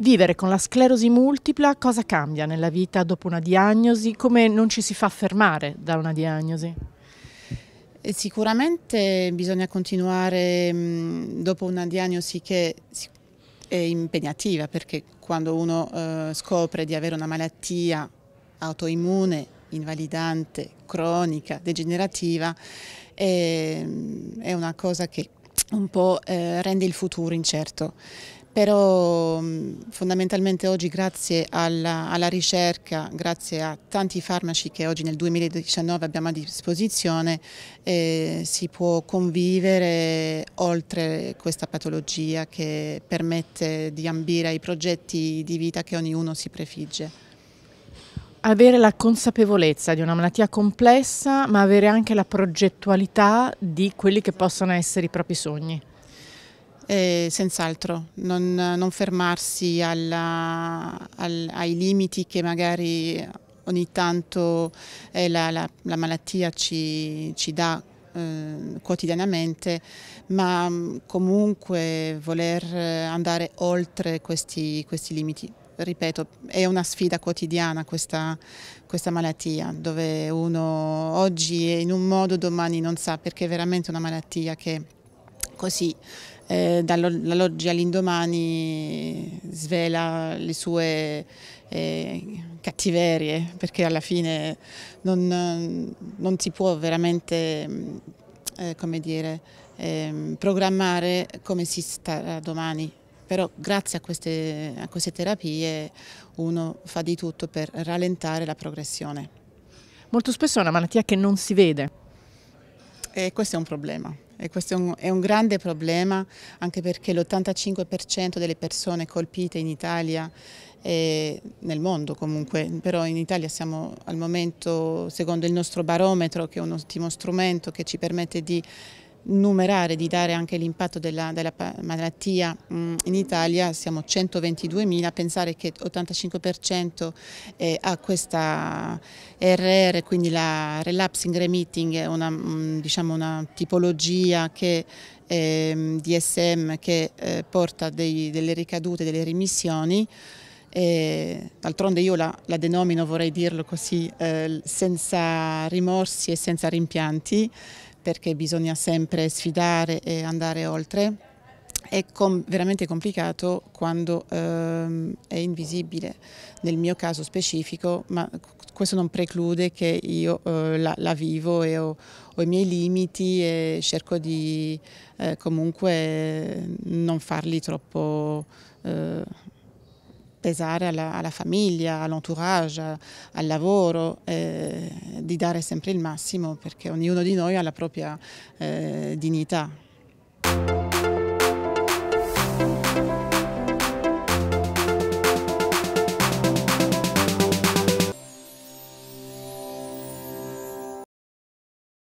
Vivere con la sclerosi multipla cosa cambia nella vita dopo una diagnosi? Come non ci si fa fermare da una diagnosi? Eh, sicuramente bisogna continuare mm, dopo una diagnosi che è impegnativa perché quando uno eh, scopre di avere una malattia autoimmune, invalidante, cronica, degenerativa, è mm, una cosa che un po' eh, rende il futuro incerto però mm, fondamentalmente oggi grazie alla, alla, ricerca, grazie a tanti farmaci che oggi nel 2019 abbiamo a disposizione, eh, si può convivere oltre questa patologia che permette di ambire ai progetti di vita che ognuno si prefigge avere la consapevolezza di una malattia complessa, ma avere anche la progettualità di quelli che possono essere i propri sogni. Eh, Senz'altro, non, non, fermarsi alla, al, ai limiti che magari ogni tanto eh, la, la, la, malattia ci, ci dà eh, quotidianamente, ma mm, comunque voler andare oltre questi, questi limiti ripeto, è una sfida quotidiana questa, questa, malattia, dove uno oggi è in un modo, domani non sa, perché è veramente una malattia che così eh, dall'oggi all'indomani svela le sue eh, cattiverie, perché alla fine non, non si può veramente, eh, come dire, ehm, programmare come si starà domani. Però grazie a queste, a queste terapie uno fa di tutto per rallentare la progressione. Molto spesso è una malattia che non si vede. E eh, questo è un problema e questo è un, è un grande problema anche perché l'85% delle persone colpite in Italia e eh, nel mondo comunque, però in Italia siamo al momento, secondo il nostro barometro, che è un ottimo strumento che ci permette di numerare, di dare anche l'impatto della, della, malattia mm, in Italia, siamo 122.000, pensare che 85% eh, ha questa RR, quindi la relapsing remitting, una, mm, diciamo una tipologia che DSM ehm, che eh, porta dei, delle ricadute, delle rimissioni. D'altronde io la, la, denomino, vorrei dirlo così, eh, senza rimorsi e senza rimpianti, perché bisogna sempre sfidare e andare oltre. È com veramente complicato quando ehm, è invisibile, nel mio caso specifico, ma questo non preclude che io eh, la, la, vivo e ho, ho, i miei limiti e cerco di eh, comunque non farli troppo... Eh, pesare alla, alla famiglia, all'entourage, al lavoro, eh, di dare sempre il massimo perché ognuno di noi ha la propria eh, dignità.